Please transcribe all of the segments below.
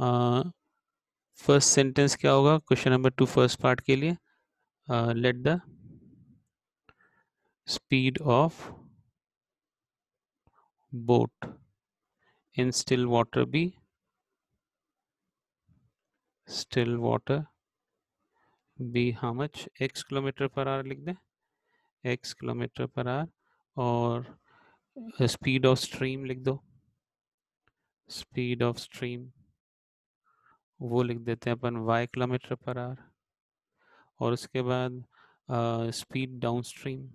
First sentence क्या होगा question number two first part के लिए let the speed of boat in still water be still water be how much X kilometre per hour लिख दें X kilometre per hour और speed of stream लिख दो speed of stream वो लिख देते हैं अपन वाई किलोमीटर पर आर और उसके बाद speed downstream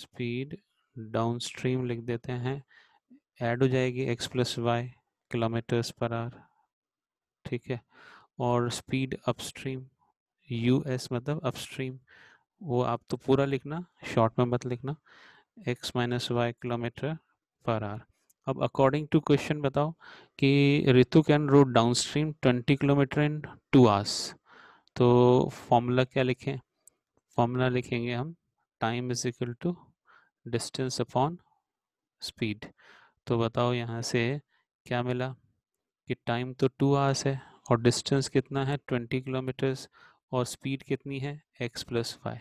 speed downstream लिख देते हैं ऐड हो जाएगी X plus Y kilometres per hour ठीक है और स्पीड अपस्ट्रीम यू एस मतलब अपस्ट्रीम वो आप तो पूरा लिखना शॉर्ट में मत लिखना X minus Y kilometre per hour अब अकॉर्डिंग टू क्वेश्चन बताओ कि Ritu can rowed downstream twenty kilometre in two hours तो फॉर्मूला क्या लिखें फॉर्मूला लिखेंगे हम time is equal to distance upon speed तो बताओ यहाँ से क्या मिला कि टाइम तो टू आवर्स है और डिस्टेंस कितना है ट्वेंटी किलोमीटर्स और स्पीड कितनी है एक्स प्लस वाई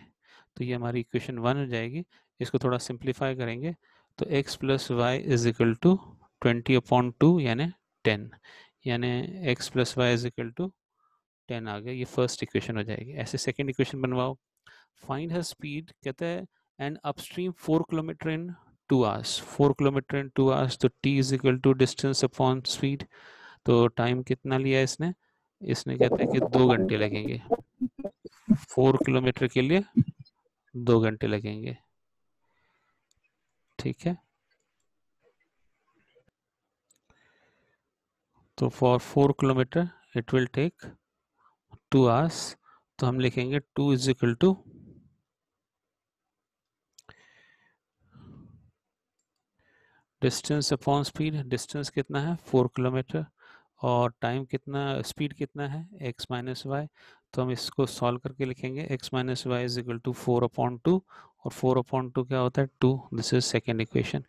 तो ये हमारी इक्वेशन वन हो जाएगी इसको थोड़ा सिंप्लीफाई करेंगे तो x plus Y is equal to twenty upon two यानि टेन यानि x plus Y is equal to ten आ गया ये फर्स्ट इक्वेशन हो जाएगी ऐसे सेकेंड इक्वेशन बनवाओ फाइंड हर स्पीड कहते हैं and upstream four kilometre in two hours four kilometre in two hours तो t is equal to distance upon speed तो टाइम कितना लिया इसने इसने कहता है कि दो घंटे लगेंगे फोर किलोमीटर के लिए दो घंटे लगेंगे ठीक है तो for four kilometre it will take two hours तो हम लिखेंगे two is equal to distance upon speed distance कितना है फोर किलोमीटर और टाइम कितना स्पीड कितना है एक्स माइनस वाई तो हम इसको सॉल्व करके लिखेंगे x minus Y is equal to four upon two और फोर अपॉन टू क्या होता है two this is second equation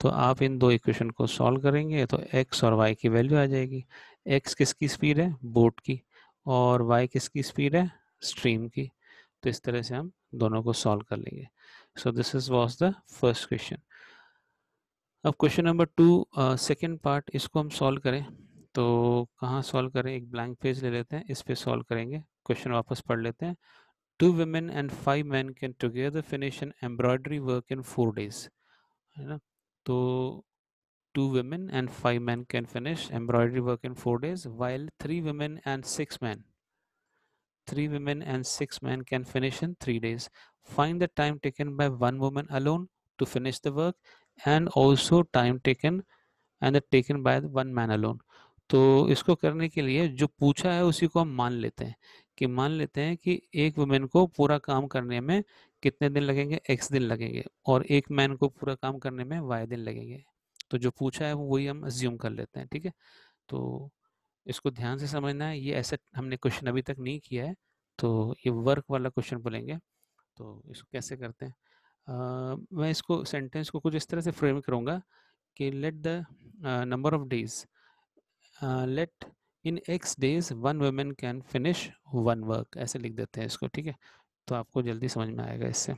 तो आप इन दो इक्वेशन को सॉल्व करेंगे तो x और y की वैल्यू आ जाएगी x किसकी स्पीड है बोट की और y किसकी स्पीड है स्ट्रीम की तो इस तरह से हम दोनों को सॉल्व कर लेंगे so this is was the first question अब question number two second part इसको हम सॉल्व करें तो कहाँ सॉल्व करें एक ब्लैंक पेज ले लेते हैं इस पर सॉल्व करेंगे क्वेश्चन वापस पढ़ लेते हैं two women and five man can together finish an embroidery work in four days है ना तो two women and five man can finish embroidery work in four days while three women and six man three women and six man can finish in three days find the time taken by one woman alone to finish the work and also time taken and taken by one man alone तो इसको करने के लिए जो पूछा है उसी को हम मान लेते हैं कि मान लेते हैं कि एक वुमेन को पूरा काम करने में कितने दिन लगेंगे एक्स दिन लगेंगे और एक मैन को पूरा काम करने में वाई दिन लगेंगे तो जो पूछा है वो वही हम ज्यूम कर लेते हैं ठीक है तो इसको ध्यान से समझना है ये ऐसे हमने क्वेश्चन अभी तक नहीं किया है तो ये वर्क वाला क्वेश्चन बोलेंगे तो इसको कैसे करते हैं आ, मैं इसको सेंटेंस को कुछ इस तरह से फ्रेम करूँगा कि let the number of days let in X days one woman can finish one work ऐसे लिख देते हैं इसको ठीक है तो आपको जल्दी समझ में आएगा इससे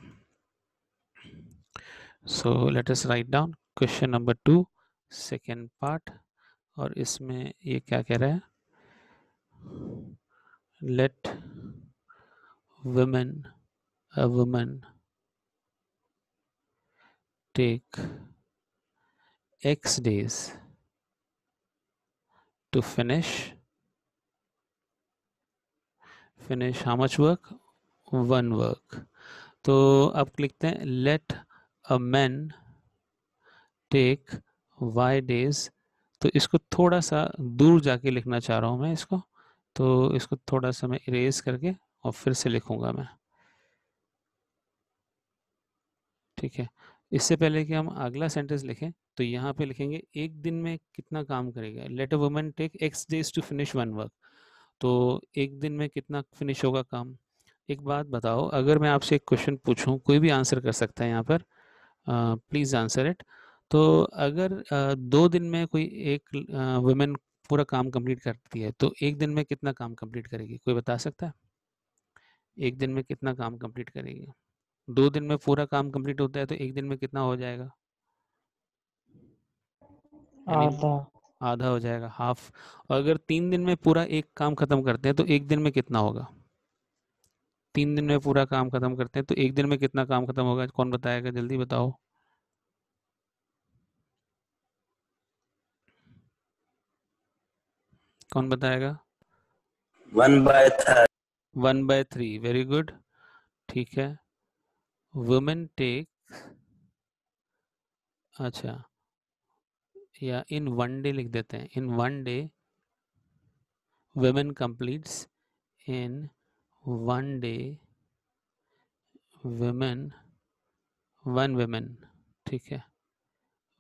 so let us write down question number two second part और इसमें ये क्या कह रहा है let woman a woman take X days to finish finish how much work one work तो अब लिखते हैं let a man take Y days तो इसको थोड़ा सा दूर जाके लिखना चाह रहा हूँ मैं इसको तो इसको थोड़ा सा मैं इरेज करके और फिर से लिखूंगा मैं ठीक है इससे पहले कि हम अगला सेंटेंस लिखें तो यहाँ पे लिखेंगे एक दिन में कितना काम करेगा let a woman take X days to finish one work तो एक दिन में कितना फिनिश होगा काम एक बात बताओ अगर मैं आपसे एक क्वेश्चन पूछूं कोई भी आंसर कर सकता है यहाँ पर प्लीज़ आंसर इट तो अगर आ, दो दिन में कोई एक वुमेन पूरा काम कंप्लीट करती है तो एक दिन में कितना काम कंप्लीट करेगी कोई बता सकता है एक दिन में कितना काम कंप्लीट करेगी दो दिन में पूरा काम कंप्लीट होता है तो एक दिन में कितना हो जाएगा आधा आधा हो जाएगा हाफ और अगर तीन दिन में पूरा एक काम खत्म करते हैं तो एक दिन में कितना होगा तीन दिन में पूरा काम खत्म करते हैं तो एक दिन में कितना काम खत्म होगा कौन बताएगा जल्दी बताओ कौन बताएगा one by one by three very good ठीक है वुमेन टेक अच्छा या इन वन डे लिख देते हैं in one day women completes in one day women one women ठीक है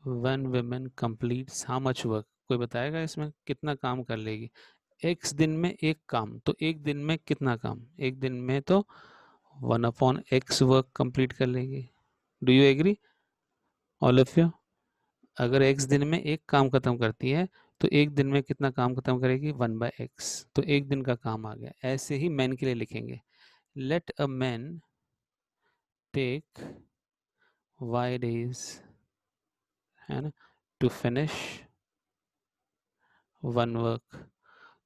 one women completes how much work कोई बताएगा इसमें कितना काम कर लेगी एक्स दिन में एक काम तो एक दिन में कितना काम एक दिन में तो one upon X work complete कर लेगी do you agree all of you अगर एक्स दिन में एक काम खत्म करती है तो एक दिन में कितना काम खत्म करेगी वन बाय एक्स तो एक दिन का काम आ गया ऐसे ही मैन के लिए लिखेंगे let a man take Y days है ना टू फिनिश वन वर्क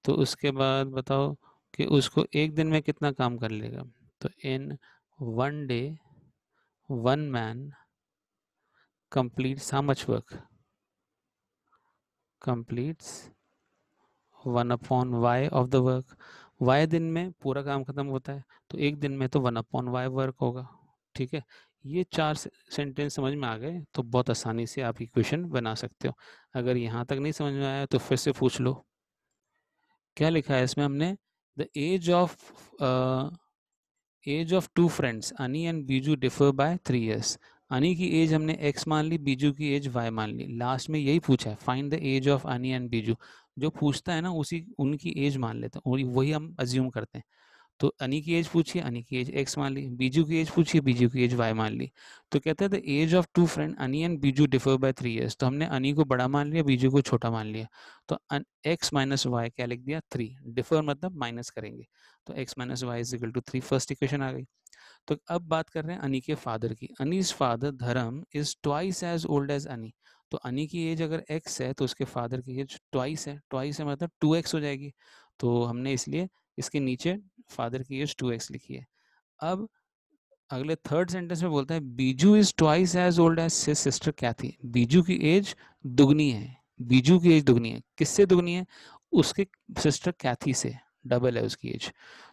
तो उसके बाद बताओ कि उसको एक दिन में कितना काम कर लेगा तो in one day one man completes how much work? Completes one upon Y of the work Y दिन में पूरा काम खत्म होता है तो एक दिन में तो वन अपॉन वाई वर्क होगा ठीक है ये चार सेंटेंस समझ में आ गए तो बहुत आसानी से आप इक्वेशन बना सकते हो अगर यहाँ तक नहीं समझ में आया तो फिर से पूछ लो क्या लिखा है इसमें हमने the age of age of two friends Ani and Biju differ by three years Ani की एज हमने एक्स मान ली बीजू की एज वाई मान ली लास्ट में यही पूछा है find the age of Ani and Biju जो पूछता है ना उसी उनकी एज मान लेते हैं वही हम अज्यूम करते हैं तो अनी की एज पूछिए अनी की एज एक्स मान ली बीजू की एज पूछिए बीजू की एज वाई मान ली तो कहते हैं the age of two friend Ani and Biju differ by three years तो हमने अनी को बड़ा मान लिया बीजू को छोटा मान लिया तो एक्स माइनस वाई क्या लिख दिया थ्री डिफर मतलब माइनस करेंगे तो X minus Y is equal to three first equation आ गई तो अब बात कर रहे हैं अनी के फादर की Ani's father Dharam is twice as old as Ani तो अनी की एज अगर एक्स है तो उसके फादर की एज ट्वाइस है ट्वाइस है मतलब टू एक्स हो जाएगी तो हमने इसलिए इसके नीचे फादर की एज टू एक्स लिखी है अब अगले थर्ड सेंटेंस में बोलता है Biju is twice as old as sister क्या थी बीजू की एज दुगनी है बीजू की एज दुगनी है किससे दुगनी है उसके सिस्टर कैथी से डबल है उसकी एज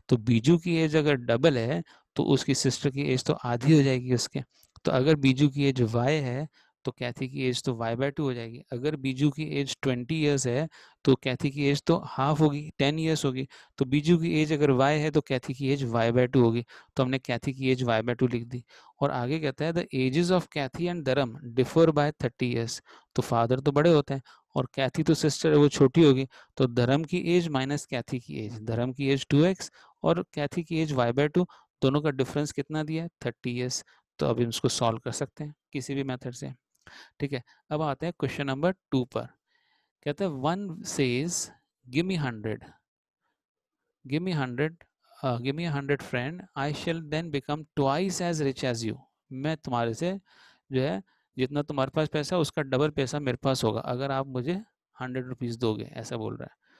तो बीजू की एज अगर डबल है तो उसकी सिस्टर की एज तो आधी हो जाएगी उसके तो अगर बीजू की एज वाई है तो कैथी की एज तो वाई बाय टू हो जाएगी अगर बीजू की एज ट्वेंटी ईयर्स है तो कैथी की एज तो हाफ होगी टेन ईयर्स होगी तो बीजू की एज अगर वाई है तो कैथी की एज वाई बाय टू होगी तो हमने कैथी की एज वाई बाय टू लिख दी और आगे कहता है the ages of Kathy and Dharam differ by thirty years तो फादर तो बड़े होते हैं और कैथी तो सिस्टर है वो छोटी होगी तो धर्म की एज माइनस कैथी की एज धर्म की एज टू एक्स और कैथी की एज वाई बाई टू दोनों का डिफरेंस कितना दिया है थर्टी ईयर्स तो अब इसको सॉल्व कर सकते हैं किसी भी मेथड से ठीक है अब आते हैं क्वेश्चन नंबर टू पर कहते हैं one says give me hundred give me hundred give me hundred friend I shall then become twice as rich as you मैं तुम्हारे से जो है जितना तुम्हारे पास पैसा है उसका डबल पैसा मेरे पास होगा अगर आप मुझे हंड्रेड रुपीज़ दोगे ऐसा बोल रहा है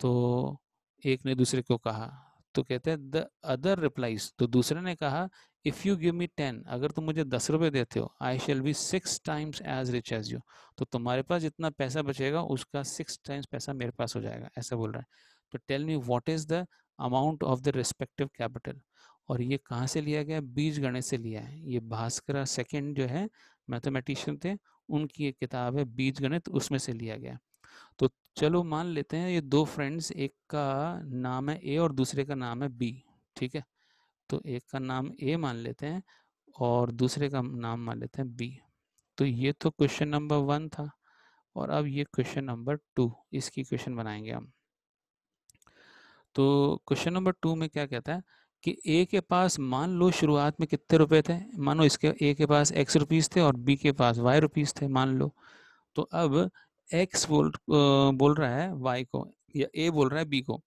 तो एक ने दूसरे को कहा तो कहते हैं द अदर रिप्लाइज तो दूसरे ने कहा if you give me ten अगर तुम मुझे दस रुपये देते हो I shall be six times as rich as you तो तुम्हारे पास जितना पैसा बचेगा उसका सिक्स टाइम्स पैसा मेरे पास हो जाएगा ऐसा बोल रहा है तो tell me what is the amount of the respective capital और ये कहाँ से लिया गया बीज गणित से लिया है ये भास्करा सेकेंड जो है मैथमेटिशियन थे उनकी एक किताब है बीज गणित उसमें से लिया गया चलो मान लेते हैं ये दो फ्रेंड्स एक का नाम है ए और दूसरे का नाम है बी ठीक है तो एक का नाम ए मान लेते हैं और दूसरे का नाम मान लेते हैं बी तो ये तो क्वेश्चन नंबर वन था और अब ये क्वेश्चन नंबर टू इसकी क्वेश्चन बनाएंगे हम तो क्वेश्चन नंबर टू में क्या कहता है कि ए के पास मान लो शुरुआत में कितने रुपए थे मानो इसके ए के पास एक्स रुपीज़ थे और बी के पास वाई रुपीज़ थे मान लो तो अब एक्स बोल बोल रहा है वाई को या ए बोल रहा है बी को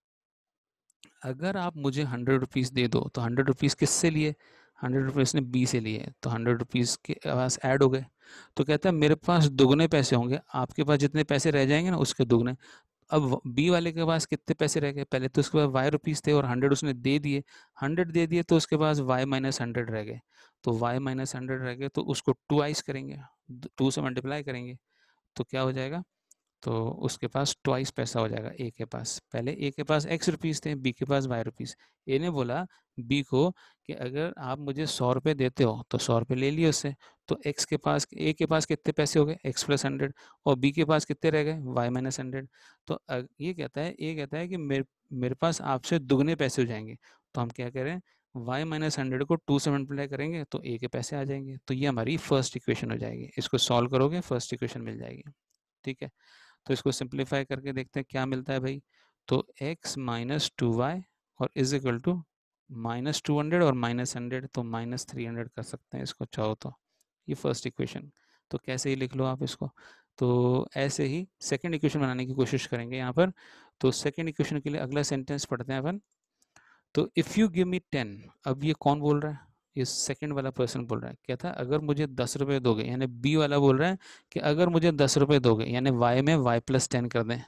अगर आप मुझे हंड्रेड रुपीज़ दे दो तो हंड्रेड रुपीज़ किससे लिए हंड्रेड रुपीज़ ने बी से लिए तो हंड्रेड रुपीज़ के पास ऐड हो गए तो कहता है मेरे पास दोगुने पैसे होंगे आपके पास जितने पैसे रह जाएंगे ना उसके दुगने अब बी वाले के पास कितने पैसे रह गए पहले तो उसके पास वाई रुपीज़ थे और हंड्रेड उसने दे दिए हंड्रेड दे दिए तो उसके पास वाई माइनस हंड्रेड रह गए तो वाई माइनस हंड्रेड रह गए तो उसको टू आइस करेंगे टू से मल्टीप्लाई करेंगे तो क्या हो जाएगा तो उसके पास ट्वाइस पैसा हो जाएगा ए के पास पहले ए के पास एक्स रुपीज़ थे बी के पास वाई रुपीज़ ए ने बोला बी को कि अगर आप मुझे सौ रुपये देते हो तो सौ रुपये ले लिए उससे तो एक्स के पास ए के पास कितने पैसे हो गए एक्स प्लस हंड्रेड और बी के पास कितने रह गए वाई माइनस हंड्रेड तो ये कहता है ए कहता है कि मेरे मेरे पास आपसे दुगने पैसे हो जाएंगे तो हम क्या करें वाई माइनस हंड्रेड को टू से मल्टीप्लाई करेंगे तो ए के पैसे आ जाएंगे तो ये हमारी फर्स्ट इक्वेशन हो जाएगी इसको सॉल्व करोगे फर्स्ट इक्वेशन मिल जाएगी ठीक है तो इसको सिंप्लीफाई करके देखते हैं क्या मिलता है भाई तो x माइनस टू वाई और is equal to minus two hundred और माइनस हंड्रेड तो माइनस थ्री हंड्रेड कर सकते हैं इसको चाहो तो ये फर्स्ट इक्वेशन तो कैसे ही लिख लो आप इसको तो ऐसे ही सेकेंड इक्वेशन बनाने की कोशिश करेंगे यहाँ पर तो सेकेंड इक्वेशन के लिए अगला सेंटेंस पढ़ते हैं अपन तो if you give me ten अब ये कौन बोल रहा है ये सेकंड वाला पर्सन बोल रहा है क्या था अगर मुझे दस रुपये दोगे यानी बी वाला बोल रहा है कि अगर मुझे दस रुपये दोगे यानी वाई में वाई प्लस टेन कर दें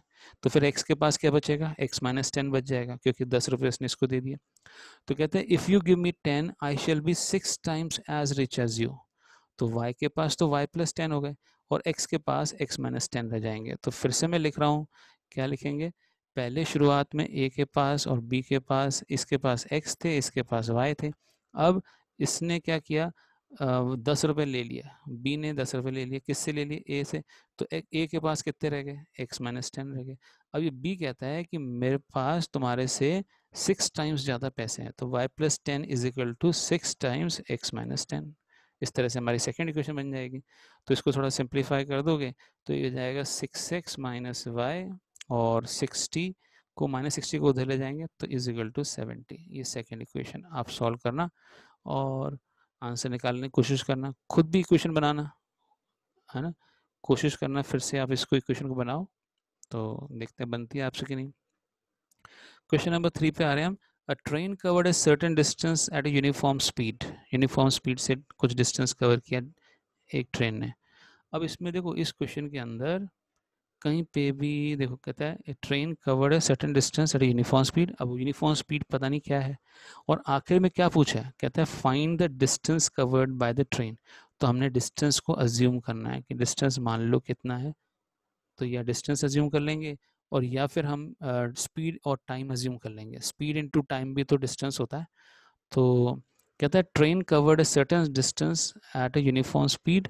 तो फिर एक्स के पास क्या बचेगा एक्स माइनस टेन बच जाएगा क्योंकि दस रुपये उसने इसको दे दिया तो कहते हैं if you give me ten I shall be six times as rich as you तो वाई के पास तो वाई प्लस टेन हो गए और एक्स के पास एक्स माइनस टेन रह जाएंगे तो फिर से मैं लिख रहा हूँ क्या लिखेंगे पहले शुरुआत में ए के पास और बी के पास इसके पास एक्स थे इसके पास वाई थे अब इसने क्या किया दस रुपए ले लिया बी ने दस रुपए ले लिया किससे ले लिए ए से तो ए, ए के पास कितने रह गए एक्स माइनस टेन रह गए अब ये बी कहता है कि मेरे पास तुम्हारे से सिक्स टाइम्स ज़्यादा पैसे हैं तो y plus ten is equal to six times x minus ten इस तरह से हमारी सेकेंड इक्वेशन बन जाएगी तो इसको थोड़ा सिंप्लीफाई कर दोगे तो ये जाएगा सिक्स एक्स माइनस वाई और सिक्सटी को माइनस सिक्सटी को उधर ले जाएंगे तो इज इक्वल टू सेवेंटी ये सेकेंड इक्वेशन आप सॉल्व करना और आंसर निकालने की कोशिश करना खुद भी इक्वेशन बनाना है ना कोशिश करना फिर से आप इसको इक्वेशन को बनाओ तो देखते हैं बनती है आपसे कि नहीं क्वेश्चन नंबर थ्री पे आ रहे हैं हम a train covered a certain distance at a uniform speed uniform speed से कुछ डिस्टेंस कवर किया एक ट्रेन ने अब इसमें देखो इस क्वेश्चन के अंदर कहीं पे भी देखो कहता है ट्रेन कवर्ड है certain distance at uniform speed अब यूनिफॉर्म स्पीड पता नहीं क्या है और आखिर में क्या पूछा है कहता है find the distance covered by the train तो हमने डिस्टेंस को अज्यूम करना है कि डिस्टेंस मान लो कितना है तो या डिस्टेंस अज्यूम कर लेंगे और या फिर हम स्पीड uh, और टाइम अज्यूम कर लेंगे स्पीड इनटू टाइम भी तो डिस्टेंस होता है तो कहता है train covered certain distance at a uniform speed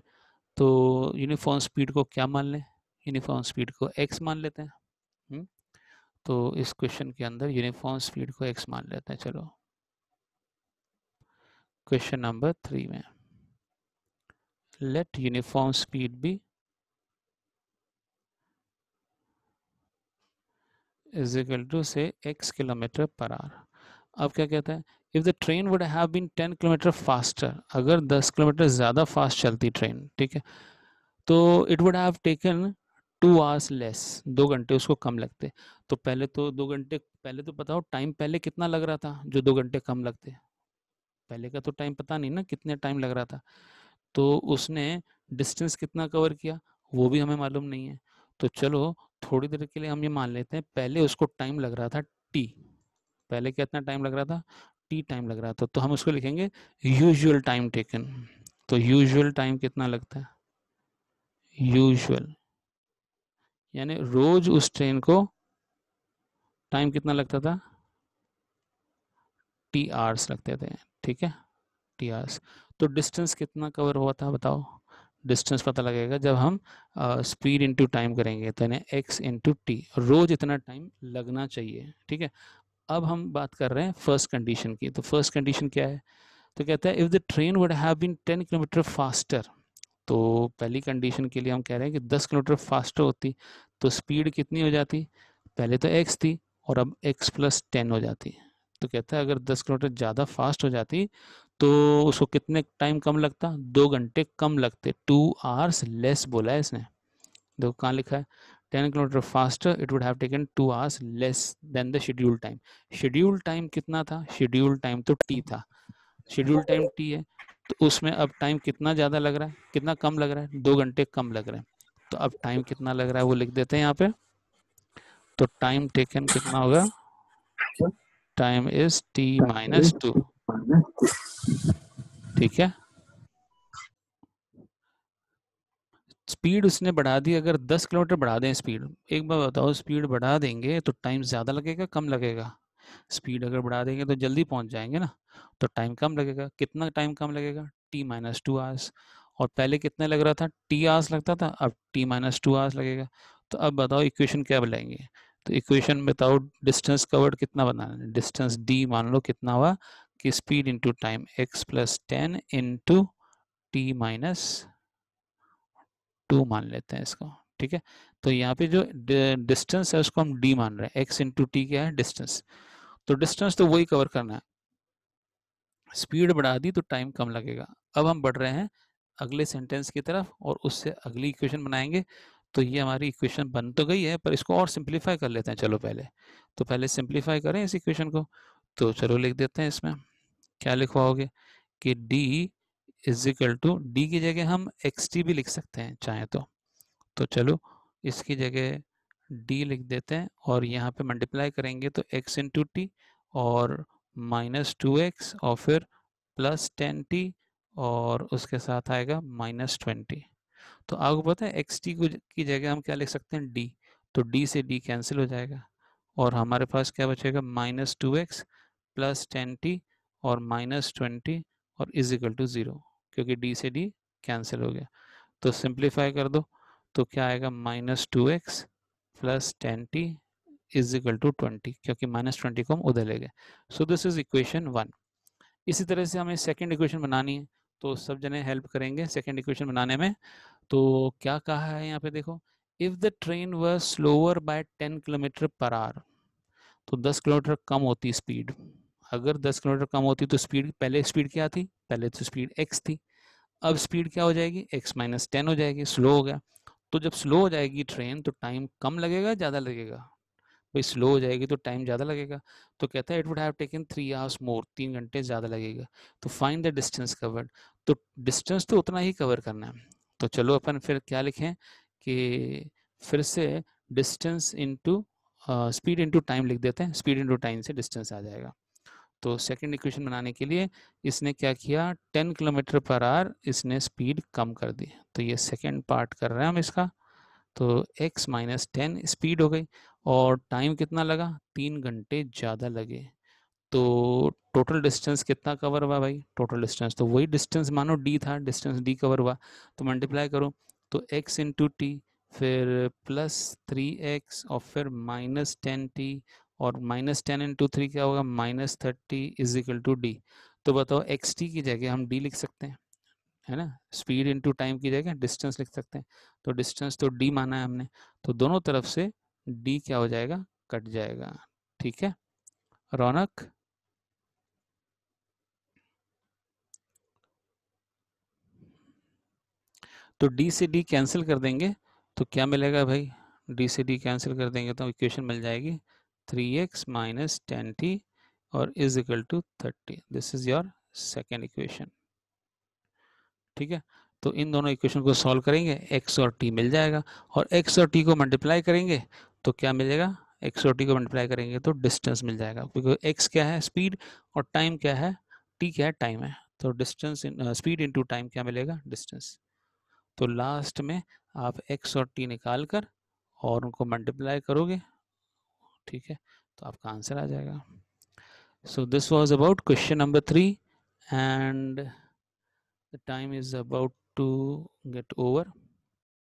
तो यूनिफॉर्म स्पीड को क्या मान लें यूनिफॉर्म स्पीड को एक्स मान लेते हैं हुँ? हम्म, तो इस क्वेश्चन के अंदर यूनिफॉर्म स्पीड को एक्स मान लेते हैं चलो क्वेश्चन नंबर थ्री में let uniform speed be is equal to से x किलोमीटर पर आर अब क्या कहते हैं if the train would have been 10 kilometre faster अगर 10 किलोमीटर ज़्यादा फास्ट चलती ट्रेन ठीक है तो it would have taken two hours less दो घंटे उसको कम लगते तो पहले तो दो घंटे पहले तो बताओ टाइम पहले कितना लग रहा था जो दो घंटे कम लगते पहले का तो टाइम पता नहीं ना कितने टाइम लग रहा था तो उसने डिस्टेंस कितना कवर किया वो भी हमें मालूम नहीं है तो चलो थोड़ी देर के लिए हम ये मान लेते हैं पहले उसको टाइम लग रहा था टी पहले कितना टाइम लग रहा था टी टाइम लग रहा था तो हम उसको लिखेंगे यूजुअल टाइम टेकन तो यूजुअल टाइम कितना लगता है यूजुअल यानी रोज उस ट्रेन को टाइम कितना लगता था टी आर्स लगते थे ठीक है टी आर्स तो डिस्टेंस कितना कवर हुआ था बताओ डिस्टेंस पता लगेगा जब हम स्पीड इंटू टाइम करेंगे तो यानी एक्स इंटू टी रोज इतना टाइम लगना चाहिए ठीक है अब हम बात कर रहे हैं फर्स्ट कंडीशन की तो फर्स्ट कंडीशन क्या है तो कहता है if the train would have been ten kilometre faster तो पहली कंडीशन के लिए हम कह रहे हैं कि दस किलोमीटर फास्टर होती तो स्पीड कितनी हो जाती पहले तो एक्स थी और अब एक्स प्लस टेन हो जाती तो कहता है अगर दस किलोमीटर ज़्यादा फास्ट हो जाती तो उसको कितने टाइम कम लगता दो घंटे कम लगते टू आवर्स लेस बोला है इसने देखो कहाँ लिखा है ten kilometre faster it would have taken two hours less than the schedule time schedule time कितना था शेड्यूल टाइम तो टी था शेड्यूल टाइम टी है तो उसमें अब टाइम कितना ज़्यादा लग रहा है कितना कम लग रहा है दो घंटे कम लग रहे हैं तो अब टाइम कितना लग रहा है वो लिख देते हैं यहाँ पे तो टाइम टेकन कितना होगा time is t minus two ठीक है स्पीड उसने बढ़ा दी अगर 10 किलोमीटर बढ़ा दें स्पीड एक बार बताओ स्पीड बढ़ा देंगे तो टाइम ज़्यादा लगेगा कम लगेगा स्पीड अगर बढ़ा देंगे तो जल्दी पहुंच जाएंगे ना तो टाइम कम लगेगा कितना टाइम कम लगेगा टी माइनस टू आवर्स और पहले कितने लग रहा था टी आर्स लगता था अब टी माइनस टू आर्स लगेगा तो अब बताओ इक्वेशन क्या बनाएंगे तो इक्वेशन विदाउट डिस्टेंस कवर्ड कितना बनाना है डिस्टेंस डी मान लो कितना हुआ कि speed into time x plus ten into t minus two मान लेते हैं इसको ठीक है तो यहाँ पे जो डिस्टेंस है उसको हम डी मान रहे हैं एक्स इंटू टी क्या है डिस्टेंस तो डिस्टेंस तो वही कवर करना है स्पीड बढ़ा दी तो टाइम कम लगेगा अब हम बढ़ रहे हैं अगले सेंटेंस की तरफ और उससे अगली इक्वेशन बनाएंगे तो ये हमारी इक्वेशन बन तो गई है पर इसको और सिंप्लीफाई कर लेते हैं चलो पहले तो पहले सिंप्लीफाई करें इस इक्वेशन को तो चलो लिख देते हैं इसमें क्या लिखवाओगे कि d is equal to d की जगह हम एक्स टी भी लिख सकते हैं चाहे तो तो चलो इसकी जगह d लिख देते हैं और यहाँ पे मल्टीप्लाई करेंगे तो x इंटू टी और माइनस टू एक्स और फिर प्लस टेन टी और उसके साथ आएगा माइनस ट्वेंटी तो आपको पता है एक्स टी को की जगह हम क्या लिख सकते हैं डी तो डी से डी कैंसिल हो जाएगा और हमारे पास क्या बचेगा minus two x plus ten t और माइनस ट्वेंटी और इज इक्वल टू ज़ीरो क्योंकि डी से डी कैंसिल हो गया तो सिंप्लीफाई कर दो तो क्या आएगा minus two x plus ten t is equal to twenty क्योंकि माइनस ट्वेंटी को हम उधर ले गए so this is equation one इसी तरह से हमें सेकेंड इक्वेशन बनानी है तो सब जने हेल्प करेंगे सेकेंड इक्वेशन बनाने में तो क्या कहा है यहाँ पे देखो if the train was slower by ten kilometre per hour तो दस किलोमीटर कम होती स्पीड अगर दस किलोमीटर कम होती तो स्पीड पहले स्पीड क्या थी पहले तो स्पीड एक्स थी अब स्पीड क्या हो जाएगी एक्स माइनस टेन हो जाएगी स्लो हो गया तो जब स्लो हो जाएगी ट्रेन तो टाइम कम लगेगा ज़्यादा लगेगा भाई स्लो हो जाएगी तो टाइम ज़्यादा लगेगा तो कहता है it would have taken three hours more तीन घंटे ज़्यादा लगेगा तो फाइंड द डिस्टेंस कवर्ड तो डिस्टेंस तो उतना ही कवर करना है तो चलो अपन फिर क्या लिखें कि फिर से distance into speed into time लिख देते हैं स्पीड इंटू टाइम से डिस्टेंस आ जाएगा तो सेकेंड इक्वेशन बनाने के लिए इसने क्या किया टेन किलोमीटर पर आर इसने स्पीड कम कर दी तो ये सेकेंड पार्ट कर रहे हैं हम इसका तो x माइनस टेन स्पीड हो गई और टाइम कितना लगा तीन घंटे ज़्यादा लगे तो टोटल डिस्टेंस कितना कवर हुआ भाई टोटल डिस्टेंस तो वही डिस्टेंस मानो d था डिस्टेंस d कवर हुआ तो मल्टीप्लाई करो तो x इंटू टी फिर प्लस थ्री एक्स और फिर माइनस टेन टी और माइनस टेन इंटू थ्री क्या होगा minus thirty is equal to d तो बताओ एक्स टी की जगह हम डी लिख सकते हैं है ना स्पीड इंटू टाइम की जगह डिस्टेंस लिख सकते हैं तो डिस्टेंस तो डी माना है हमने तो दोनों तरफ से डी क्या हो जाएगा कट जाएगा ठीक है रौनक तो डी से डी कैंसिल कर देंगे तो क्या मिलेगा भाई डी से डी कैंसिल कर देंगे तो इक्वेशन मिल जाएगी three x minus ten t और is equal to thirty this is your second equation ठीक है तो इन दोनों इक्वेशन को सॉल्व करेंगे एक्स और टी मिल जाएगा और एक्स और टी को मल्टीप्लाई करेंगे तो क्या मिलेगा एक्स और टी को मल्टीप्लाई करेंगे तो डिस्टेंस मिल जाएगा क्योंकि एक्स क्या है स्पीड और टाइम क्या है टी क्या है टाइम है तो डिस्टेंस स्पीड टू टाइम क्या मिलेगा डिस्टेंस तो लास्ट में आप एक्स और टी निकाल कर और उनको मल्टीप्लाई करोगे ठीक है तो आपका आंसर आ जाएगा so this was about question number three and the time is about to get over